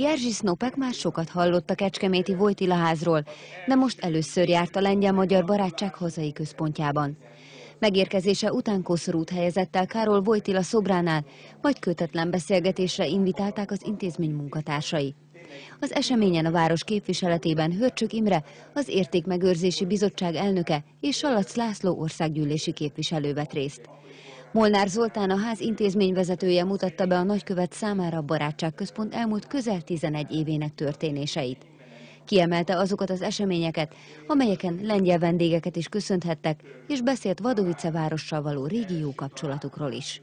Jerzy Snopek már sokat hallott a Kecskeméti Vojtila házról, de most először járt a lengyel-magyar barátság hazai központjában. Megérkezése után koszorút helyezett el Károl Vojtila szobránál, majd kötetlen beszélgetésre invitálták az intézmény munkatársai. Az eseményen a város képviseletében Hörcsök Imre, az Értékmegőrzési Bizottság elnöke és Salac László országgyűlési képviselő vett részt. Molnár Zoltán, a ház intézményvezetője mutatta be a nagykövet számára a Barátságközpont elmúlt közel 11 évének történéseit. Kiemelte azokat az eseményeket, amelyeken lengyel vendégeket is köszönhettek, és beszélt Vadovice várossal való régi jó kapcsolatukról is.